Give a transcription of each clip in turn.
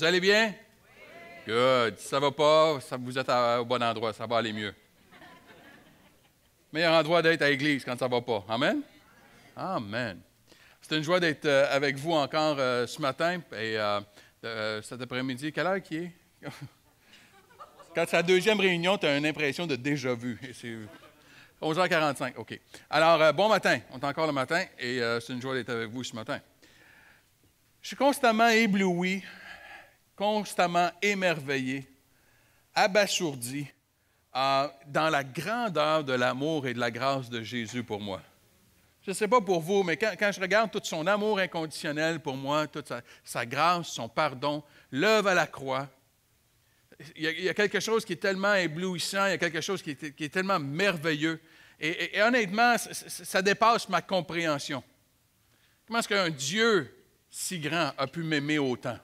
Vous allez bien? Good. Si ça va pas, vous êtes au bon endroit, ça va aller mieux. Meilleur endroit d'être à l'église quand ça va pas. Amen? Amen. C'est une joie d'être euh, avec vous encore euh, ce matin et euh, cet après-midi. Quelle heure qui est? quand c'est la deuxième réunion, tu as une impression de déjà-vu. 11h45, OK. Alors, bon matin. On est encore le matin et c'est une joie d'être avec vous ce matin. Je suis constamment ébloui constamment émerveillé, abasourdi euh, dans la grandeur de l'amour et de la grâce de Jésus pour moi. Je ne sais pas pour vous, mais quand, je regarde tout son amour inconditionnel pour moi, toute sa, grâce, son pardon, l'œuvre à la croix, il y, a, quelque chose qui est tellement éblouissant, il y a quelque chose qui est, tellement merveilleux. Et, honnêtement, ça dépasse ma compréhension. Comment est-ce qu'un Dieu si grand a pu m'aimer autant?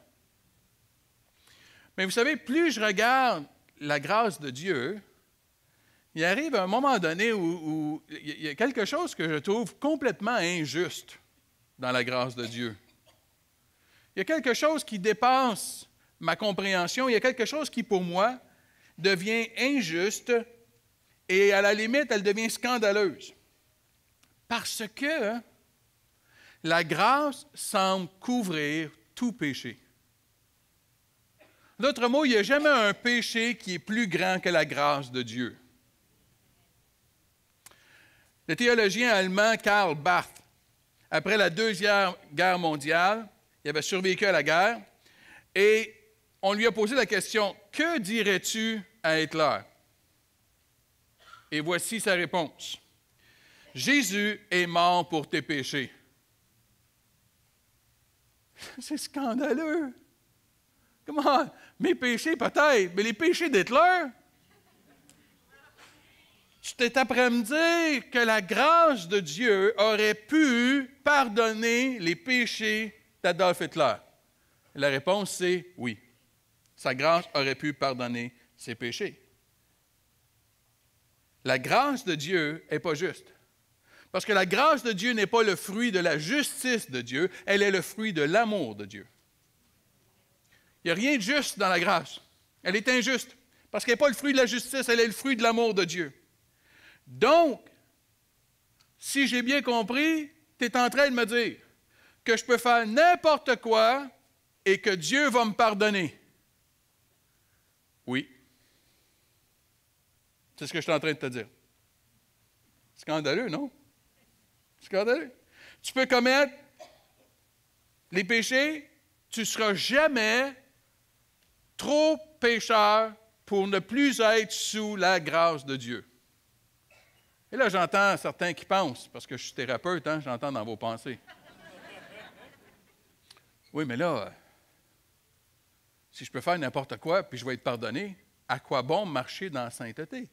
Mais vous savez, plus je regarde la grâce de Dieu, il arrive un moment donné où, il y a quelque chose que je trouve complètement injuste dans la grâce de Dieu. Il y a quelque chose qui dépasse ma compréhension, il y a quelque chose qui, pour moi, devient injuste et à la limite, elle devient scandaleuse. Parce que la grâce semble couvrir tout péché. D'autres mots, il n'y a jamais un péché qui est plus grand que la grâce de Dieu. Le théologien allemand Karl Barth, après la Deuxième Guerre mondiale, il avait survécu à la guerre, et on lui a posé la question, que dirais-tu à Hitler? Et voici sa réponse. Jésus est mort pour tes péchés. C'est scandaleux. Comment? Mes péchés, peut-être, mais les péchés d'Hitler. Tu t'es après à me dire que la grâce de Dieu aurait pu pardonner les péchés d'Adolf Hitler. La réponse, c'est oui. Sa grâce aurait pu pardonner ses péchés. La grâce de Dieu n'est pas juste. Parce que la grâce de Dieu n'est pas le fruit de la justice de Dieu, elle est le fruit de l'amour de Dieu. Il n'y a rien de juste dans la grâce. Elle est injuste parce qu'elle n'est pas le fruit de la justice, elle est le fruit de l'amour de Dieu. Donc, si j'ai bien compris, tu es en train de me dire que je peux faire n'importe quoi et que Dieu va me pardonner. Oui. C'est ce que je suis en train de te dire. Scandaleux, non? Scandaleux. Tu peux commettre les péchés, tu ne seras jamais trop pécheur pour ne plus être sous la grâce de Dieu. Et là, j'entends certains qui pensent, parce que je suis thérapeute, hein, j'entends dans vos pensées. Oui, mais là, euh, si je peux faire n'importe quoi puis je vais être pardonné, à quoi bon marcher dans la sainteté?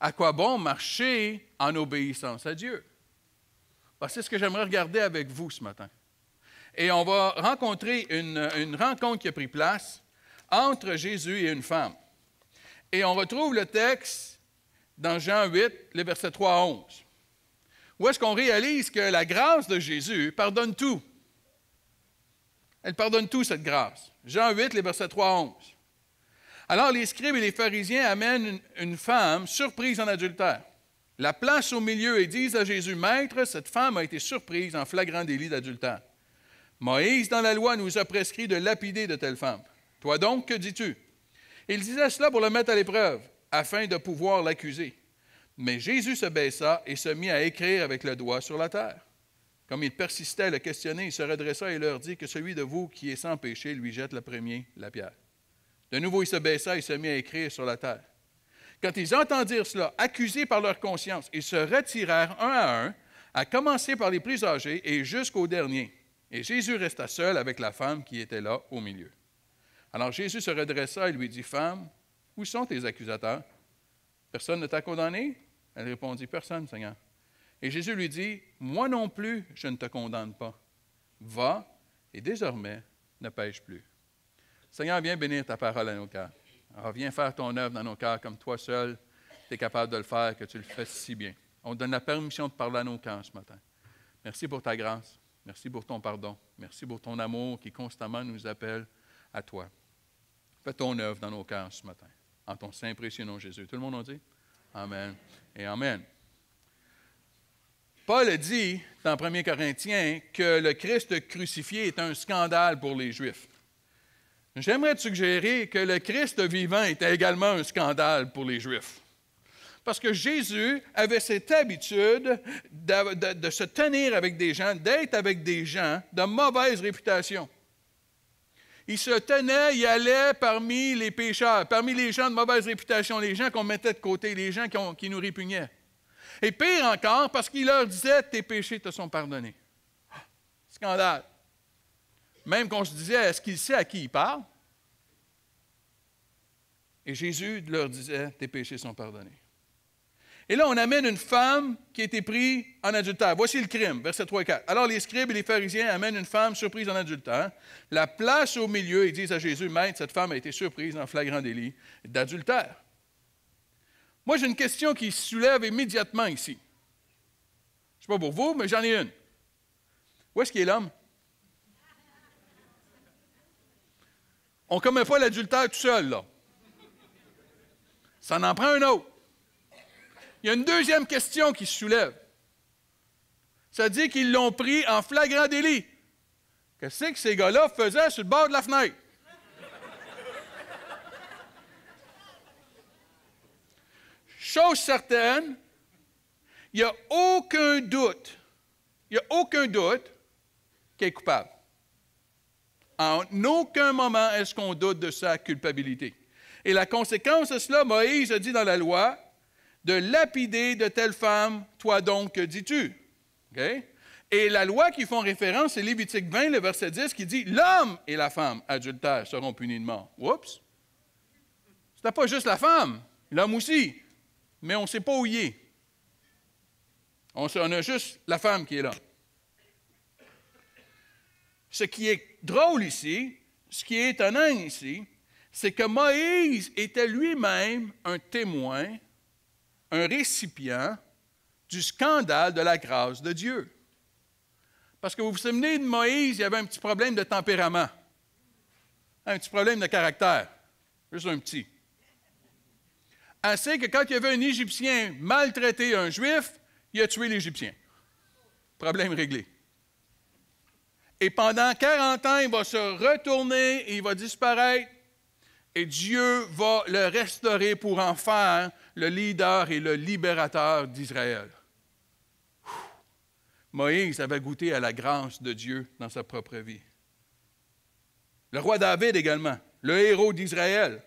À quoi bon marcher en obéissance à Dieu? Ben, c'est ce que j'aimerais regarder avec vous ce matin. Et on va rencontrer une rencontre qui a pris place entre Jésus et une femme. Et on retrouve le texte dans Jean 8, les versets 3 à 11, où est-ce qu'on réalise que la grâce de Jésus pardonne tout. Elle pardonne tout, cette grâce. Jean 8, les versets 3 à 11. Alors les scribes et les pharisiens amènent une, femme surprise en adultère la place au milieu et disent à Jésus, Maître, cette femme a été surprise en flagrant délit d'adultère. Moïse, dans la loi, nous a prescrit de lapider de telle femme. Toi donc, que dis-tu? Il disait cela pour le mettre à l'épreuve, afin de pouvoir l'accuser. Mais Jésus se baissa et se mit à écrire avec le doigt sur la terre. Comme il persistait à le questionner, il se redressa et leur dit que celui de vous qui est sans péché lui jette le premier la pierre. De nouveau, il se baissa et se mit à écrire sur la terre. Quand ils entendirent cela, accusés par leur conscience, ils se retirèrent un à un, à commencer par les plus âgés et jusqu'au dernier. Et Jésus resta seul avec la femme qui était là au milieu. Alors Jésus se redressa et lui dit, Femme, où sont tes accusateurs? Personne ne t'a condamné? Elle répondit, Personne, Seigneur. Et Jésus lui dit, Moi non plus, je ne te condamne pas. Va et désormais ne pêche plus. Seigneur, viens bénir ta parole à nos cœurs. Alors, viens faire ton œuvre dans nos cœurs comme toi seul, tu es capable de le faire, que tu le fais si bien. On te donne la permission de parler à nos cœurs ce matin. Merci pour ta grâce. Merci pour ton pardon. Merci pour ton amour qui constamment nous appelle à toi. Fais ton œuvre dans nos cœurs ce matin. En ton saint précieux Jésus. Tout le monde a dit Amen et Amen. Paul dit dans 1 Corinthiens que le Christ crucifié est un scandale pour les Juifs. J'aimerais te suggérer que le Christ vivant était également un scandale pour les Juifs. Parce que Jésus avait cette habitude de se tenir avec des gens, d'être avec des gens de mauvaise réputation il se tenait, il allait parmi les pécheurs, parmi les gens de mauvaise réputation, les gens qu'on mettait de côté, les gens qui, nous répugnaient. Et pire encore, parce qu'il leur disait, tes péchés te sont pardonnés. Ah, scandale. Même qu'on se disait, est-ce qu'il sait à qui il parle? Et Jésus leur disait, tes péchés sont pardonnés. Et là, on amène une femme qui a été prise en adultère. Voici le crime, verset 3 et 4. Alors les scribes et les pharisiens amènent une femme surprise en adultère. La place au milieu, et disent à Jésus, Maître, cette femme a été surprise en flagrant délit d'adultère. Moi, j'ai une question qui se soulève immédiatement ici. Je ne sais pas pour vous, mais j'en ai une. Où est-ce qu'il est l'homme? On ne commet pas l'adultère tout seul, là. Ça en prend un autre il y a une deuxième question qui se soulève. Ça dit qu'ils l'ont pris en flagrant délit. Qu'est-ce que ces gars-là faisaient sur le bord de la fenêtre? Chose certaine, il n'y a aucun doute, il n'y a aucun doute qu'il est coupable. En aucun moment est-ce qu'on doute de sa culpabilité. Et la conséquence de cela, Moïse a dit dans la loi, de lapider de telle femme, toi donc, que dis-tu? Et la loi qui font référence, c'est Lévitique 20, le verset 10, qui dit L'homme et la femme adultère seront punis de mort. Oups! C'était pas juste la femme, l'homme aussi. Mais on ne sait pas où il est. On, on a juste la femme qui est là. Ce qui est drôle ici, ce qui est étonnant ici, c'est que Moïse était lui-même un témoin un récipient du scandale de la grâce de Dieu. Parce que vous vous souvenez de Moïse, il y avait un petit problème de tempérament, un petit problème de caractère, juste un petit. sait que quand il y avait un Égyptien maltraité un Juif, il a tué l'Égyptien. Problème réglé. Et pendant 40 ans, il va se retourner et il va disparaître et Dieu va le restaurer pour en faire le leader et le libérateur d'Israël. Moïse avait goûté à la grâce de Dieu dans sa propre vie. Le roi David également, le héros d'Israël,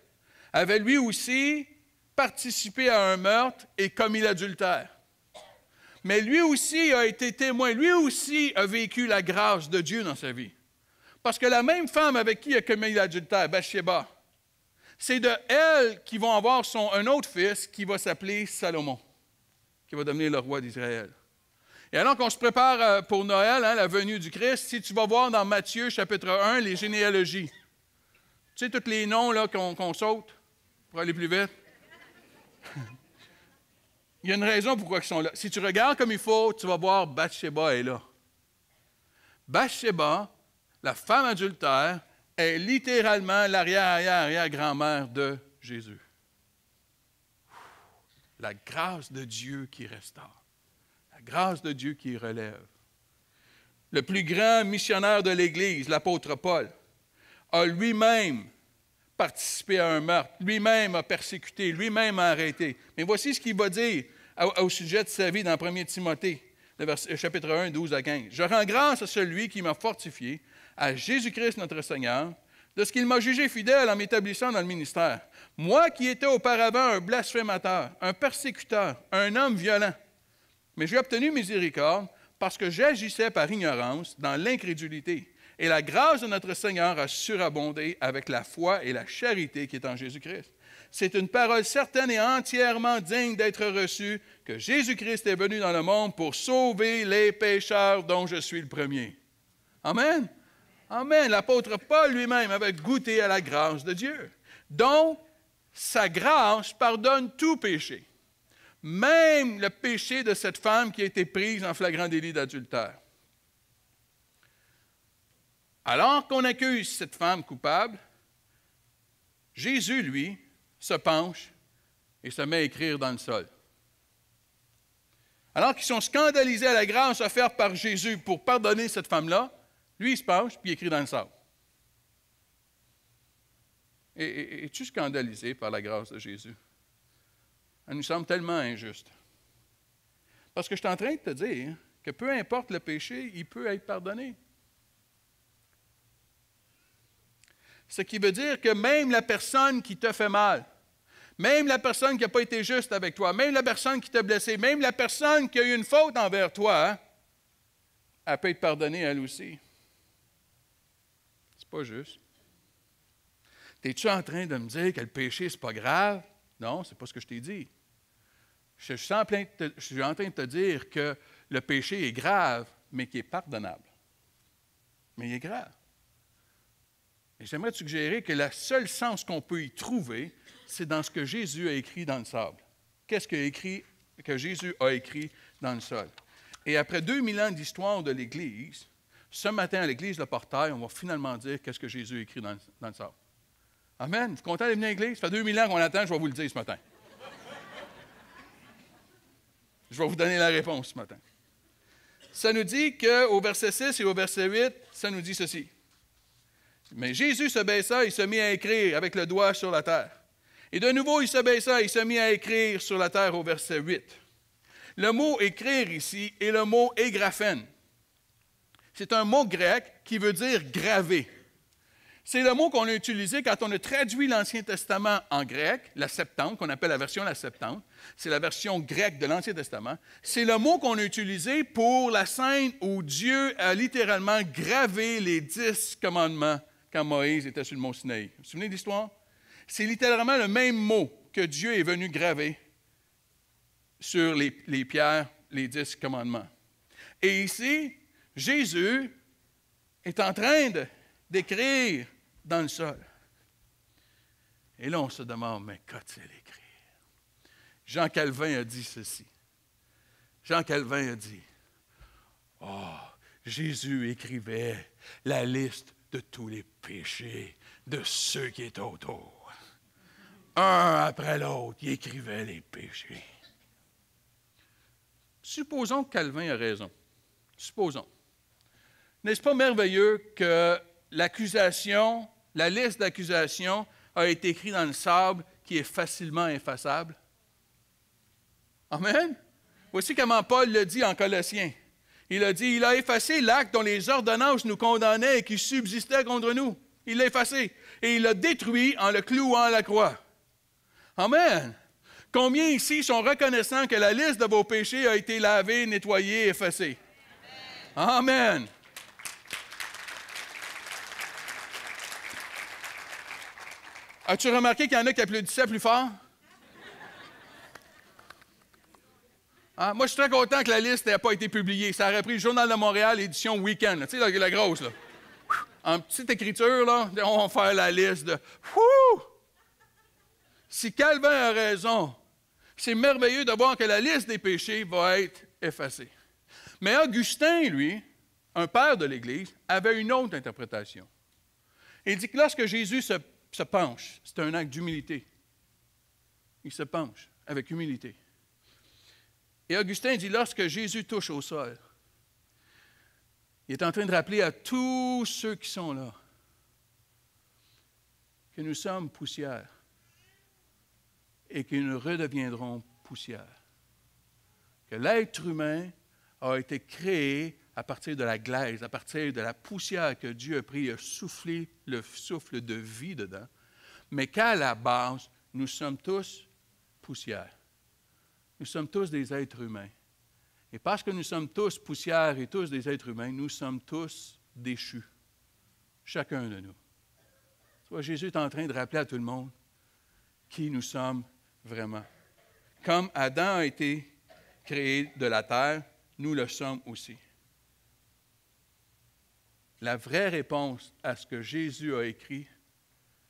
avait lui aussi participé à un meurtre et commis l'adultère. Mais lui aussi a été témoin, lui aussi a vécu la grâce de Dieu dans sa vie. Parce que la même femme avec qui il a commis l'adultère, Bathsheba, c'est de elle qu'ils vont avoir son, un autre fils qui va s'appeler Salomon, qui va devenir le roi d'Israël. Et alors qu'on se prépare euh, pour Noël, hein, la venue du Christ, si tu vas voir dans Matthieu chapitre 1 les généalogies, tu sais, tous les noms qu'on saute pour aller plus vite. il y a une raison pourquoi ils sont là. Si tu regardes comme il faut, tu vas voir Bathsheba est là. Bathsheba, la femme adultère, littéralement l'arrière-arrière-arrière-grand-mère de Jésus. La grâce de Dieu qui restaure, la grâce de Dieu qui relève. Le plus grand missionnaire de l'Église, l'apôtre Paul, a lui-même participé à un meurtre, lui-même a persécuté, lui-même a arrêté. Mais voici ce qu'il va dire au sujet de sa vie dans 1 Timothée, chapitre 1, 12 à 15. Je rends grâce à celui qui m'a fortifié à Jésus-Christ notre Seigneur, de ce qu'il m'a jugé fidèle en m'établissant dans le ministère. Moi qui étais auparavant un blasphémateur, un persécuteur, un homme violent, mais j'ai obtenu miséricorde parce que j'agissais par ignorance dans l'incrédulité. Et la grâce de notre Seigneur a surabondé avec la foi et la charité qui est en Jésus-Christ. C'est une parole certaine et entièrement digne d'être reçue que Jésus-Christ est venu dans le monde pour sauver les pécheurs dont je suis le premier. Amen. Amen. L'apôtre Paul lui-même avait goûté à la grâce de Dieu, Donc, sa grâce pardonne tout péché, même le péché de cette femme qui a été prise en flagrant délit d'adultère. Alors qu'on accuse cette femme coupable, Jésus, lui, se penche et se met à écrire dans le sol. Alors qu'ils sont scandalisés à la grâce offerte par Jésus pour pardonner cette femme-là, lui, il se penche, puis il écrit dans le sable. Et, Es-tu scandalisé par la grâce de Jésus? Elle nous semble tellement injuste. Parce que je suis en train de te dire que peu importe le péché, il peut être pardonné. Ce qui veut dire que même la personne qui te fait mal, même la personne qui n'a pas été juste avec toi, même la personne qui t'a blessé, même la personne qui a eu une faute envers toi, hein, elle peut être pardonnée elle aussi pas juste. T'es-tu en train de me dire que le péché, c'est pas grave? Non, c'est pas ce que je t'ai dit. Je suis, en je suis en train de te dire que le péché est grave, mais qu'il est pardonnable. Mais il est grave. Et j'aimerais te suggérer que le seul sens qu'on peut y trouver, c'est dans ce que Jésus a écrit dans le sable. Qu'est-ce que, écrit, que Jésus a écrit dans le sol? Et après 2000 ans d'histoire de l'Église, ce matin, à l'église, le portail, on va finalement dire qu'est-ce que Jésus écrit dans le, sable. Amen. Vous content venir à l'église? Ça fait 2000 ans qu'on attend, je vais vous le dire ce matin. Je vais vous donner la réponse ce matin. Ça nous dit qu'au verset 6 et au verset 8, ça nous dit ceci. Mais Jésus se baissa et se mit à écrire avec le doigt sur la terre. Et de nouveau, il se baissa et se mit à écrire sur la terre au verset 8. Le mot écrire ici est le mot égraphène c'est un mot grec qui veut dire gravé. C'est le mot qu'on a utilisé quand on a traduit l'Ancien Testament en grec, la Septante, qu'on appelle la version la Septante. C'est la version grecque de l'Ancien Testament. C'est le mot qu'on a utilisé pour la scène où Dieu a littéralement gravé les dix commandements quand Moïse était sur le mont Sinaï. Vous vous souvenez de l'histoire? C'est littéralement le même mot que Dieu est venu graver sur les, les pierres, les dix commandements. Et ici, Jésus est en train d'écrire dans le sol. Et là, on se demande, mais qu'a-t-il écrit? Jean Calvin a dit ceci. Jean Calvin a dit, oh, Jésus écrivait la liste de tous les péchés de ceux qui étaient autour. Un après l'autre, il écrivait les péchés. Supposons que Calvin a raison. Supposons. N'est-ce pas merveilleux que l'accusation, la liste d'accusations a été écrite dans le sable qui est facilement effaçable? Amen. Voici comment Paul le dit en Colossiens. Il a dit, il a effacé l'acte dont les ordonnances nous condamnaient et qui subsistait contre nous. Il l'a effacé. Et il l'a détruit en le clouant à la croix. Amen. Combien ici sont reconnaissants que la liste de vos péchés a été lavée, nettoyée, effacée? Amen. As-tu remarqué qu'il y en a qui applaudissaient plus fort? Ah, moi, je suis très content que la liste n'ait pas été publiée. Ça aurait pris le Journal de Montréal, édition Weekend. Tu sais, la, grosse, là. En petite écriture, là, on va faire la liste de. Si Calvin a raison, c'est merveilleux de voir que la liste des péchés va être effacée. Mais Augustin, lui, un père de l'Église, avait une autre interprétation. Il dit que lorsque Jésus se il se penche. C'est un acte d'humilité. Il se penche avec humilité. Et Augustin dit, lorsque Jésus touche au sol, il est en train de rappeler à tous ceux qui sont là que nous sommes poussière et que nous redeviendrons poussière. Que l'être humain a été créé à partir de la glaise, à partir de la poussière que Dieu a pris, il a soufflé le souffle de vie dedans, mais qu'à la base, nous sommes tous poussière. Nous sommes tous des êtres humains. Et parce que nous sommes tous poussière et tous des êtres humains, nous sommes tous déchus, chacun de nous. Soit Jésus est en train de rappeler à tout le monde qui nous sommes vraiment. Comme Adam a été créé de la terre, nous le sommes aussi. La vraie réponse à ce que Jésus a écrit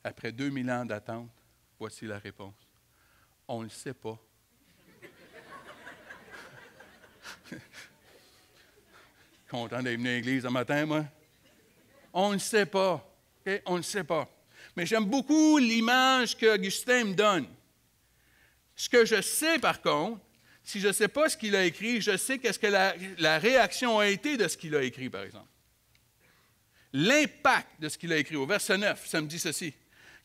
après 2000 ans d'attente, voici la réponse. On ne le sait pas. Content d'être venu à l'église un matin, moi? On ne sait pas. On ne sait pas. Mais j'aime beaucoup l'image que Augustin me donne. Ce que je sais, par contre, si je ne sais pas ce qu'il a écrit, je sais qu'est-ce que la réaction a été de ce qu'il a écrit, par exemple l'impact de ce qu'il a écrit. Au verset 9, ça me dit ceci.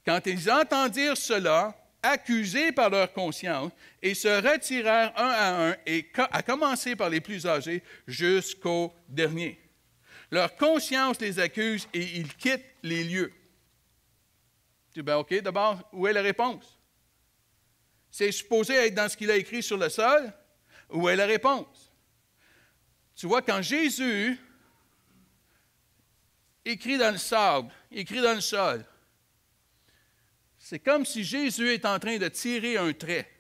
Quand ils entendirent cela, accusés par leur conscience, ils se retirèrent un à un, et à commencer par les plus âgés jusqu'au dernier. Leur conscience les accuse et ils quittent les lieux. Tu dis, ben OK, d'abord, où est la réponse? C'est supposé être dans ce qu'il a écrit sur le sol. Où est la réponse? Tu vois, quand Jésus écrit dans le sable, écrit dans le sol. C'est comme si Jésus est en train de tirer un trait.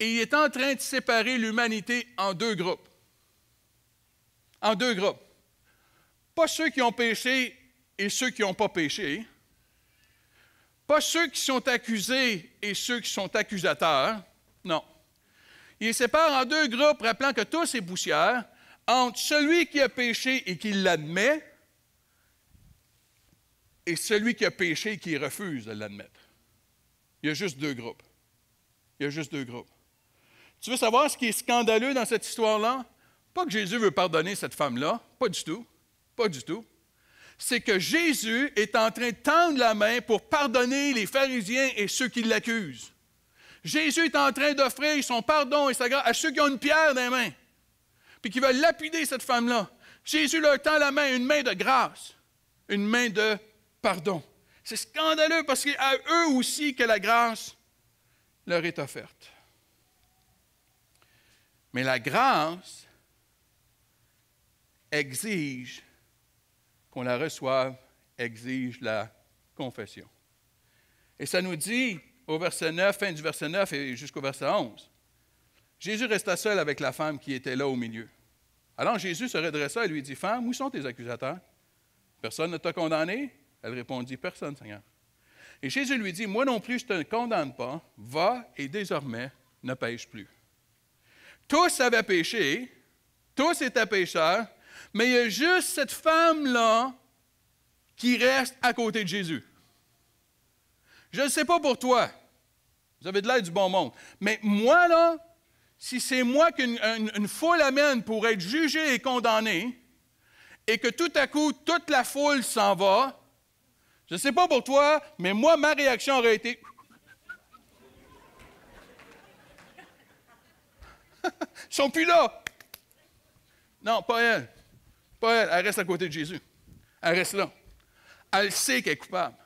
Et il est en train de séparer l'humanité en deux groupes. En deux groupes. Pas ceux qui ont péché et ceux qui n'ont pas péché. Pas ceux qui sont accusés et ceux qui sont accusateurs. Non. Il les sépare en deux groupes, rappelant que tous est poussière entre celui qui a péché et qui l'admet et celui qui a péché et qui refuse de l'admettre. Il y a juste deux groupes. Il y a juste deux groupes. Tu veux savoir ce qui est scandaleux dans cette histoire-là? Pas que Jésus veut pardonner cette femme-là, pas du tout, pas du tout. C'est que Jésus est en train de tendre la main pour pardonner les pharisiens et ceux qui l'accusent. Jésus est en train d'offrir son pardon et sa grâce à ceux qui ont une pierre dans les mains puis qui veulent lapider cette femme-là, Jésus leur tend la main, une main de grâce, une main de pardon. C'est scandaleux parce que à eux aussi que la grâce leur est offerte. Mais la grâce exige qu'on la reçoive, exige la confession. Et ça nous dit au verset 9, fin du verset 9 et jusqu'au verset 11, Jésus resta seul avec la femme qui était là au milieu. Alors Jésus se redressa et lui dit, Femme, où sont tes accusateurs? Personne ne t'a condamné? Elle répondit, Personne, Seigneur. Et Jésus lui dit, Moi non plus, je ne te condamne pas, va et désormais ne pêche plus. Tous avaient péché, tous étaient pécheurs, mais il y a juste cette femme-là qui reste à côté de Jésus. Je ne sais pas pour toi, vous avez de l'air du bon monde, mais moi, là, si c'est moi qu'une foule amène pour être jugée et condamnée, et que tout à coup, toute la foule s'en va, je ne sais pas pour toi, mais moi, ma réaction aurait été... Ils sont plus là. Non, pas elle. Pas elle. Elle reste à côté de Jésus. Elle reste là. Elle sait qu'elle est coupable.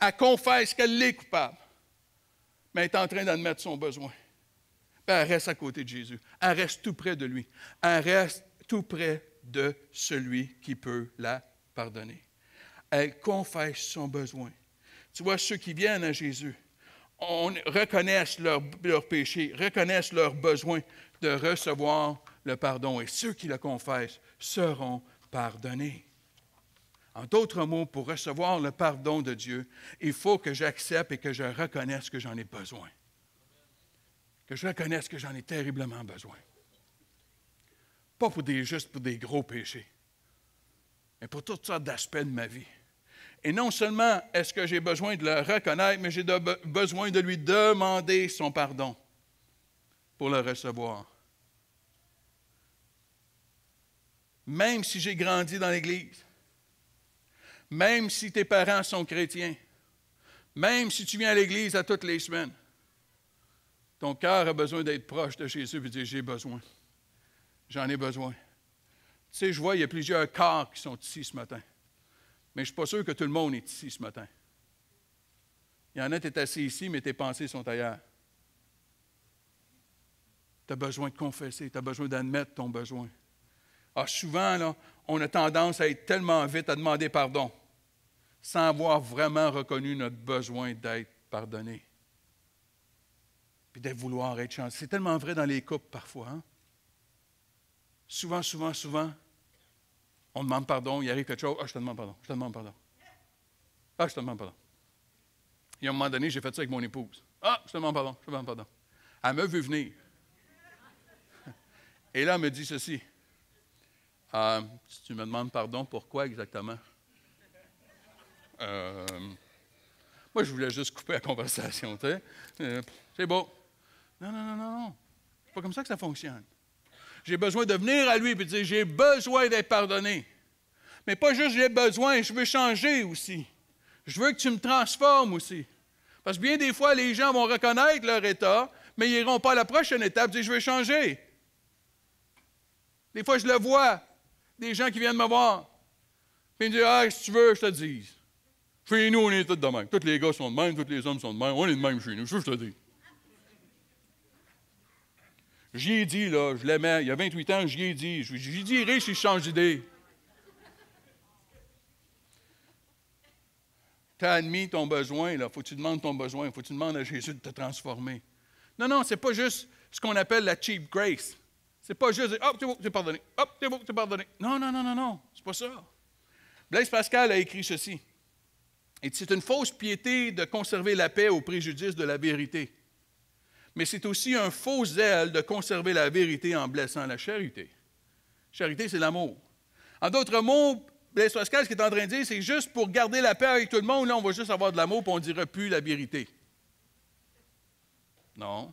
Elle confesse qu'elle est coupable. Mais elle est en train d'admettre son besoin. Ben, elle reste à côté de Jésus. Elle reste tout près de lui. Elle reste tout près de celui qui peut la pardonner. Elle confesse son besoin. Tu vois, ceux qui viennent à Jésus, on reconnaissent leur péché, reconnaissent leur besoin de recevoir le pardon. Et ceux qui le confessent seront pardonnés. En d'autres mots, pour recevoir le pardon de Dieu, il faut que j'accepte et que je reconnaisse que j'en ai besoin que je reconnaisse que j'en ai terriblement besoin. Pas pour des justes, pour des gros péchés, mais pour toutes sortes d'aspects de ma vie. Et non seulement est-ce que j'ai besoin de le reconnaître, mais j'ai besoin de lui demander son pardon pour le recevoir. Même si j'ai grandi dans l'Église, même si tes parents sont chrétiens, même si tu viens à l'Église à toutes les semaines, ton cœur a besoin d'être proche de Jésus et dire J'ai besoin. J'en ai besoin. Tu sais, je vois, il y a plusieurs corps qui sont ici ce matin. Mais je ne suis pas sûr que tout le monde est ici ce matin. Il y en a, qui es assis ici, mais tes pensées sont ailleurs. Tu as besoin de confesser, tu as besoin d'admettre ton besoin. Ah, souvent, là, on a tendance à être tellement vite à demander pardon sans avoir vraiment reconnu notre besoin d'être pardonné puis de vouloir être chanceux. C'est tellement vrai dans les couples parfois. Hein. Souvent, souvent, souvent, on demande pardon, il arrive quelque chose, ah, je te demande pardon, je te demande pardon. Ah, je te demande pardon. y a un moment donné, j'ai fait ça avec mon épouse. Ah, je te demande pardon, je te demande pardon. Elle m'a vu venir. Et là, elle me dit ceci. Ah, si tu me demandes pardon, pourquoi exactement? Euh, moi, je voulais juste couper la conversation. Euh, c'est beau. Non, non, non, non, non. C'est pas comme ça que ça fonctionne. J'ai besoin de venir à lui et de dire j'ai besoin d'être pardonné. Mais pas juste j'ai besoin, je veux changer aussi. Je veux que tu me transformes aussi. Parce que bien des fois, les gens vont reconnaître leur état, mais ils n'iront pas à la prochaine étape, dire je veux changer. Des fois, je le vois, des gens qui viennent me voir. Puis ils me disent ah, si tu veux, je te dis. Chez nous, on est tous de même. Tous les gars sont de même, tous les hommes sont de même. On est de même chez nous, je veux que je te dis. J'y ai dit, là, je l'aimais. Il y a 28 ans, j'y ai dit. J'y dit, si je change d'idée. Tu as admis ton besoin, là. Faut que tu demandes ton besoin. Faut que tu demandes à Jésus de te transformer. Non, non, c'est pas juste ce qu'on appelle la cheap grace. C'est pas juste, hop, t'es beau, t'es pardonné. Hop, t'es beau, t'es pardonné. Non, non, non, non, non. C'est pas ça. Blaise Pascal a écrit ceci. Et c'est une fausse piété de conserver la paix au préjudice de la vérité mais c'est aussi un faux zèle de conserver la vérité en blessant la charité. Charité, c'est l'amour. En d'autres mots, Blaise Pascal, ce qu'il est en train de dire, c'est juste pour garder la paix avec tout le monde, là, on va juste avoir de l'amour, pour on ne dira plus la vérité. Non.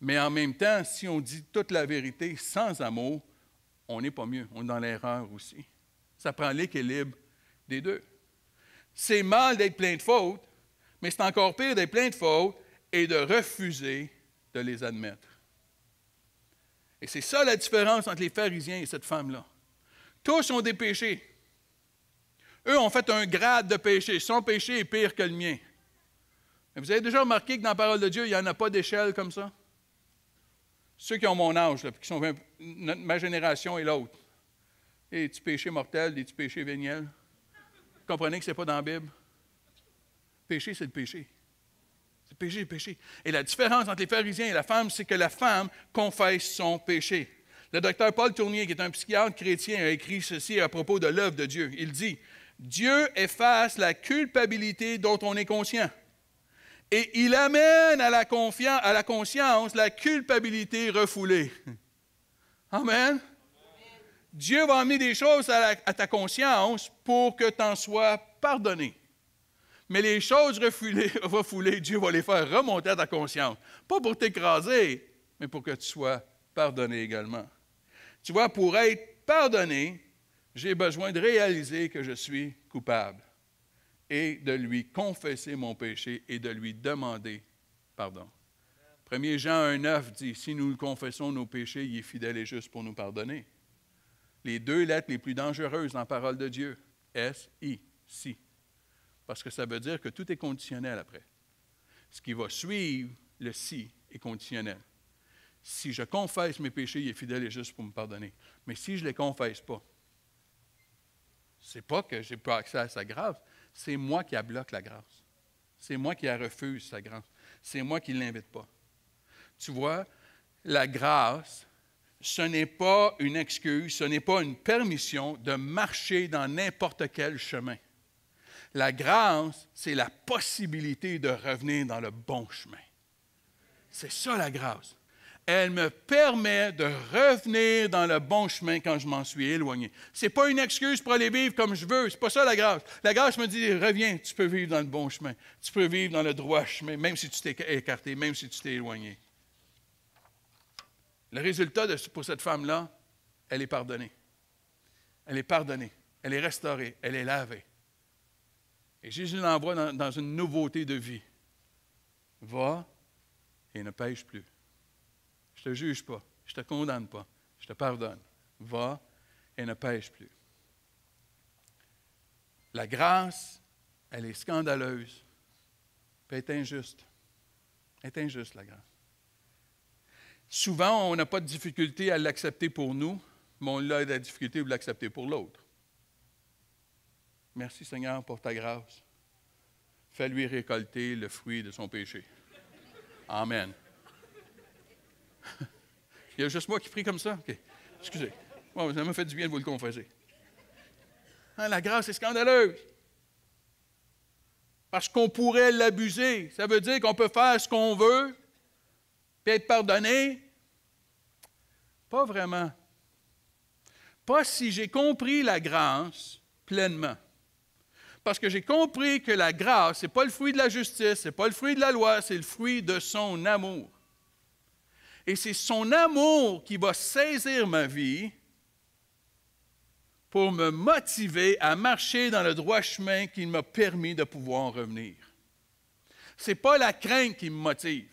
Mais en même temps, si on dit toute la vérité sans amour, on n'est pas mieux. On est dans l'erreur aussi. Ça prend l'équilibre des deux. C'est mal d'être plein de fautes, mais c'est encore pire d'être plein de fautes et de refuser de les admettre. Et c'est ça la différence entre les pharisiens et cette femme-là. Tous ont des péchés. Eux ont fait un grade de péché. Son péché est pire que le mien. Mais vous avez déjà remarqué que dans la parole de Dieu, il n'y en a pas d'échelle comme ça? Ceux qui ont mon âge, qui sont ma génération et l'autre. Et eh, tu péché mortel, des tu péchés véniels. Vous comprenez que ce n'est pas dans la Bible? Péché, c'est le péché péché, péché. Et la différence entre les pharisiens et la femme, c'est que la femme confesse son péché. Le docteur Paul Tournier, qui est un psychiatre chrétien, a écrit ceci à propos de l'œuvre de Dieu. Il dit Dieu efface la culpabilité dont on est conscient. Et il amène à la, à la conscience la culpabilité refoulée. Amen. Dieu va amener des choses à ta conscience pour que tu en sois pardonné mais les choses refoulées, Dieu va les faire remonter à ta conscience. Pas pour t'écraser, mais pour que tu sois pardonné également. Tu vois, pour être pardonné, j'ai besoin de réaliser que je suis coupable et de lui confesser mon péché et de lui demander pardon. 1 Jean 1,9 dit Si nous confessons nos péchés, il est fidèle et juste pour nous pardonner. Les deux lettres les plus dangereuses dans parole de Dieu S-I, si parce que ça veut dire que tout est conditionnel après. Ce qui va suivre le si est conditionnel. Si je confesse mes péchés, il est fidèle et juste pour me pardonner. Mais si je ne les confesse pas, c'est pas que j'ai pas accès à sa grâce, c'est moi qui bloque la grâce. C'est moi qui refuse sa grâce. C'est moi qui ne l'invite pas. Tu vois, la grâce, ce n'est pas une excuse, ce n'est pas une permission de marcher dans n'importe quel chemin. La grâce, c'est la possibilité de revenir dans le bon chemin. C'est ça la grâce. Elle me permet de revenir dans le bon chemin quand je m'en suis éloigné. Ce n'est pas une excuse pour aller vivre comme je veux. Ce n'est pas ça la grâce. La grâce me dit, reviens, tu peux vivre dans le bon chemin. Tu peux vivre dans le droit chemin, même si tu t'es écarté, même si tu t'es éloigné. Le résultat pour cette femme-là, elle est pardonnée. Elle est pardonnée. Elle est restaurée. Elle est lavée. Et Jésus l'envoie dans, une nouveauté de vie. Va et ne pêche plus. Je ne te juge pas, je ne te condamne pas, je te pardonne. Va et ne pêche plus. La grâce, elle est scandaleuse, elle est injuste. Elle est injuste, la grâce. Souvent, on n'a pas de difficulté à l'accepter pour nous, mais on a de la difficulté à l'accepter pour l'autre. Merci Seigneur pour ta grâce. Fais-lui récolter le fruit de son péché. Amen. Il y a juste moi qui prie comme ça? OK. Excusez. ça me fait du bien de vous le confesser. Hein, la grâce est scandaleuse. Parce qu'on pourrait l'abuser. Ça veut dire qu'on peut faire ce qu'on veut, puis être pardonné. Pas vraiment. Pas si j'ai compris la grâce pleinement parce que j'ai compris que la grâce, ce n'est pas le fruit de la justice, ce n'est pas le fruit de la loi, c'est le fruit de son amour. Et c'est son amour qui va saisir ma vie pour me motiver à marcher dans le droit chemin qui m'a permis de pouvoir en revenir. Ce n'est pas la crainte qui me motive,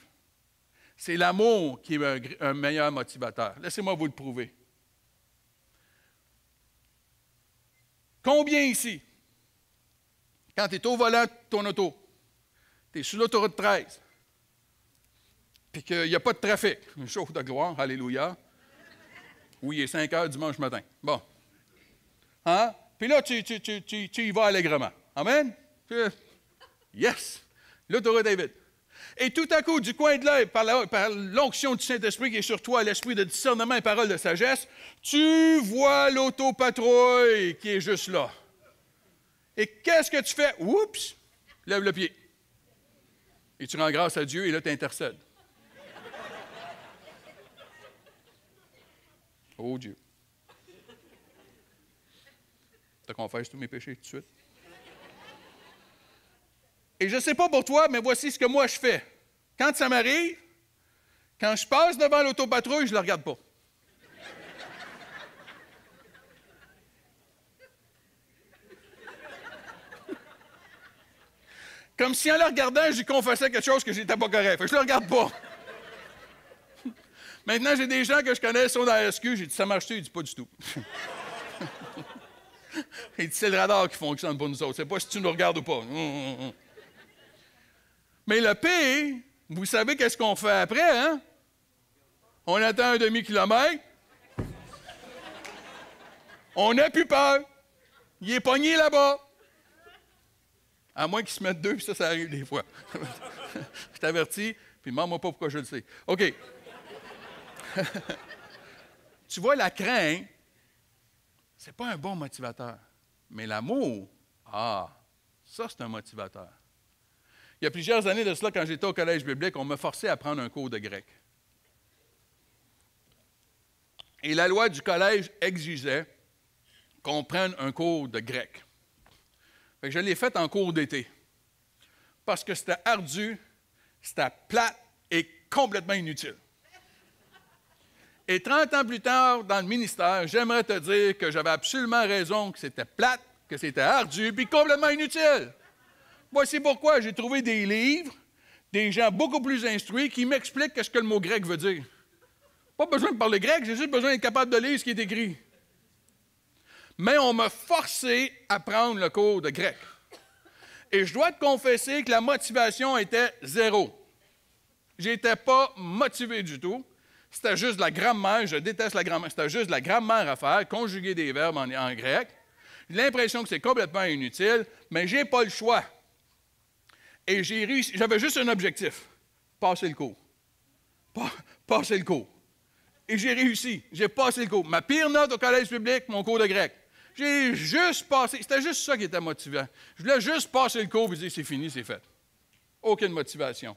c'est l'amour qui est un meilleur motivateur. Laissez-moi vous le prouver. Combien ici? Quand tu es au volant de ton auto, tu es sur l'autoroute 13, puis qu'il n'y a pas de trafic, une de gloire, alléluia. Oui, il est 5 heures dimanche matin. Bon. Hein? Puis là, tu, y vas allègrement. Amen? Yes! L'autoroute David. Et tout à coup, du coin de l'œil, par l'onction du Saint-Esprit qui est sur toi, l'esprit de discernement et parole de sagesse, tu vois l'autopatrouille qui est juste là. Et qu'est-ce que tu fais? Oups! Lève le pied. Et tu rends grâce à Dieu et là, tu intercèdes. Oh Dieu. Je te confesse tous mes péchés tout de suite. Et je ne sais pas pour toi, mais voici ce que moi je fais. Quand ça m'arrive, quand je passe devant l'autopatrouille, je ne le regarde pas. Comme si en le regardant, j'y confessais quelque chose que j'étais pas correct. Fait que je le regarde pas. Maintenant, j'ai des gens que je connais, ils sont dans la SQ. J'ai dit, ça marche-tu? Il dit, pas du tout. il dit, c'est le radar qui fonctionne pour nous autres. C'est pas si tu nous regardes ou pas. Hum, hum, hum, Mais le P, vous savez qu'est-ce qu'on fait après, hein? On attend un demi-kilomètre. On n'a plus peur. Il est pogné là-bas. À moins qu'ils se mettent deux, puis ça, ça arrive des fois. je t'avertis, puis demande-moi pas pourquoi je le sais. OK. tu vois, la crainte, c'est pas un bon motivateur. Mais l'amour, ah, ça, c'est un motivateur. Il y a plusieurs années de cela, quand j'étais au collège biblique, on me forçait à prendre un cours de grec. Et la loi du collège exigeait qu'on prenne un cours de grec je l'ai faite en cours d'été. Parce que c'était ardu, c'était plate et complètement inutile. Et 30 ans plus tard, dans le ministère, j'aimerais te dire que j'avais absolument raison, que c'était plate, que c'était ardu, puis complètement inutile. Voici pourquoi j'ai trouvé des livres, des gens beaucoup plus instruits qui m'expliquent ce que le mot grec veut dire. Pas besoin de parler grec, j'ai juste besoin d'être capable de lire ce qui est écrit mais on m'a forcé à prendre le cours de grec. Et je dois te confesser que la motivation était zéro. J'étais pas motivé du tout. C'était juste la grammaire. Je déteste la grammaire. C'était juste la grammaire à faire, conjuguer des verbes en, grec. J'ai l'impression que c'est complètement inutile, mais j'ai pas le choix. Et j'ai réussi. J'avais juste un objectif passer le cours. passer le cours. Et j'ai réussi. J'ai passé le cours. Ma pire note au collège public, mon cours de grec. J'ai juste passé. C'était juste ça qui était motivant. Je voulais juste passer le cours et dire c'est fini, c'est fait. Aucune motivation.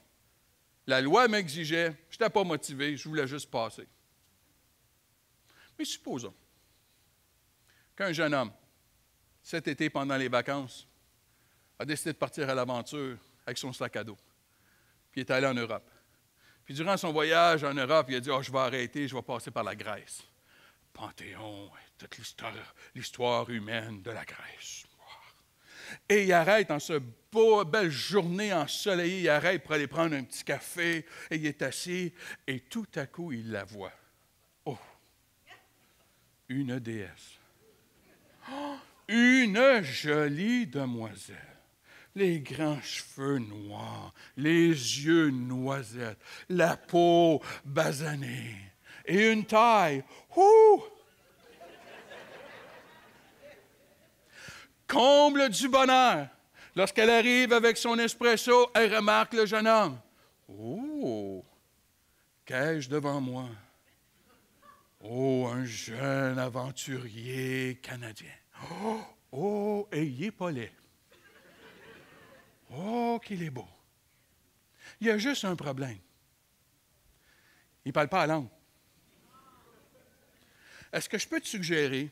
La loi m'exigeait, je n'étais pas motivé, je voulais juste passer. Mais supposons qu'un jeune homme, cet été pendant les vacances, a décidé de partir à l'aventure avec son sac à dos, puis est allé en Europe. Puis durant son voyage en Europe, il a dit oh, Je vais arrêter, je vais passer par la Grèce. Panthéon, l'histoire humaine de la Grèce. Et il arrête en ce beau, belle journée ensoleillée, il arrête pour aller prendre un petit café, et il est assis, et tout à coup, il la voit. Oh, une déesse. Oh! une jolie demoiselle. Les grands cheveux noirs, les yeux noisettes, la peau basanée et une taille. Ouh! comble du bonheur. Lorsqu'elle arrive avec son espresso, elle remarque le jeune homme. Oh, qu'ai-je devant moi? Oh, un jeune aventurier canadien. Oh, oh et pas Oh, qu'il est beau. Il y a juste un problème. Il ne parle pas la langue. Est-ce que je peux te suggérer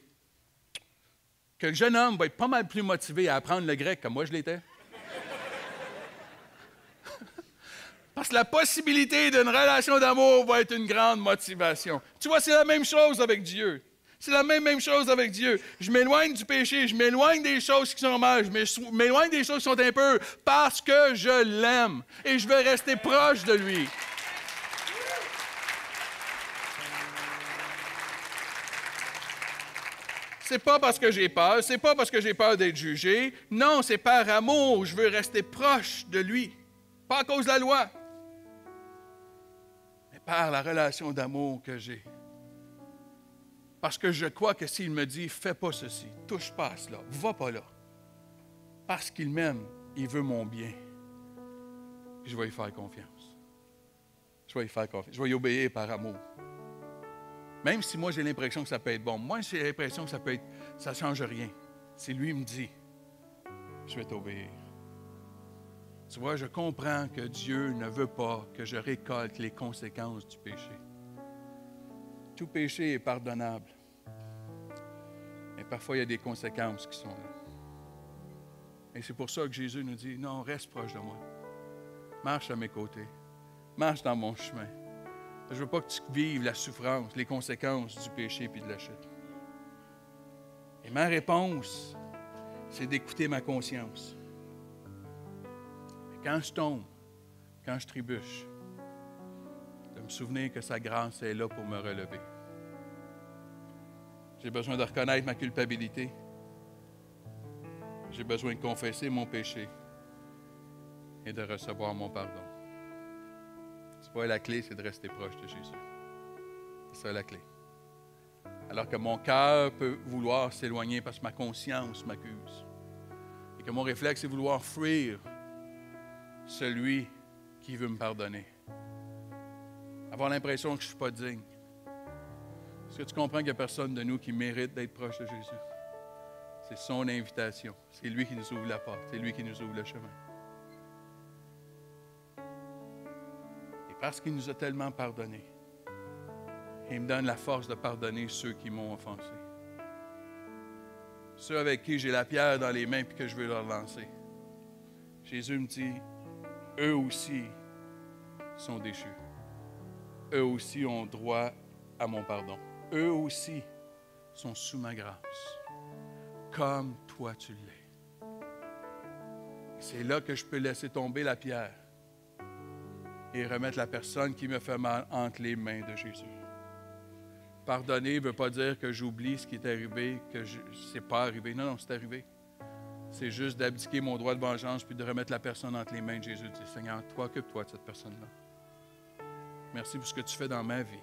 que le jeune homme va être pas mal plus motivé à apprendre le grec comme moi je l'étais. Parce que la possibilité d'une relation d'amour va être une grande motivation. Tu vois, c'est la même chose avec Dieu. C'est la même, même chose avec Dieu. Je m'éloigne du péché, je m'éloigne des choses qui sont mal, je m'éloigne des choses qui sont un peu, parce que je l'aime et je veux rester proche de lui. C'est pas parce que j'ai peur, c'est pas parce que j'ai peur d'être jugé. Non, c'est par amour, je veux rester proche de lui. Pas à cause de la loi, mais par la relation d'amour que j'ai. Parce que je crois que s'il me dit fais pas ceci, touche pas à cela, va pas là, parce qu'il m'aime, il veut mon bien, je vais y faire confiance. Je vais y faire confiance. Je vais y obéir par amour. Même si moi j'ai l'impression que ça peut être bon, moi j'ai l'impression que ça peut être, ça change rien. Si lui me dit, je vais t'obéir. Tu vois, je comprends que Dieu ne veut pas que je récolte les conséquences du péché. Tout péché est pardonnable, mais parfois il y a des conséquences qui sont là. Et c'est pour ça que Jésus nous dit, non, reste proche de moi, marche à mes côtés, marche dans mon chemin. Je ne veux pas que tu vives la souffrance, les conséquences du péché puis de la chute. Et ma réponse, c'est d'écouter ma conscience. quand je tombe, quand je trébuche, de me souvenir que sa grâce est là pour me relever. J'ai besoin de reconnaître ma culpabilité. J'ai besoin de confesser mon péché et de recevoir mon pardon la clé, c'est de rester proche de Jésus. C'est ça la clé. Alors que mon cœur peut vouloir s'éloigner parce que ma conscience m'accuse. Et que mon réflexe est vouloir fuir celui qui veut me pardonner. Avoir l'impression que je ne suis pas digne. Est-ce que tu comprends qu'il n'y a personne de nous qui mérite d'être proche de Jésus? C'est son invitation. C'est lui qui nous ouvre la porte. C'est lui qui nous ouvre le chemin. parce qu'il nous a tellement pardonnés. Il me donne la force de pardonner ceux qui m'ont offensé. Ceux avec qui j'ai la pierre dans les mains et que je veux leur lancer. Jésus me dit, eux aussi sont déchus. Eux aussi ont droit à mon pardon. Eux aussi sont sous ma grâce, comme toi tu l'es. C'est là que je peux laisser tomber la pierre et remettre la personne qui me fait mal entre les mains de Jésus. Pardonner ne veut pas dire que j'oublie ce qui est arrivé, que ce n'est pas arrivé. Non, non, c'est arrivé. C'est juste d'abdiquer mon droit de vengeance puis de remettre la personne entre les mains de Jésus. Dis, Seigneur, toi, occupe-toi de cette personne-là. Merci pour ce que tu fais dans ma vie.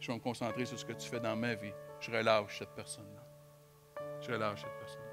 Je vais me concentrer sur ce que tu fais dans ma vie. Je relâche cette personne-là. Je relâche cette personne.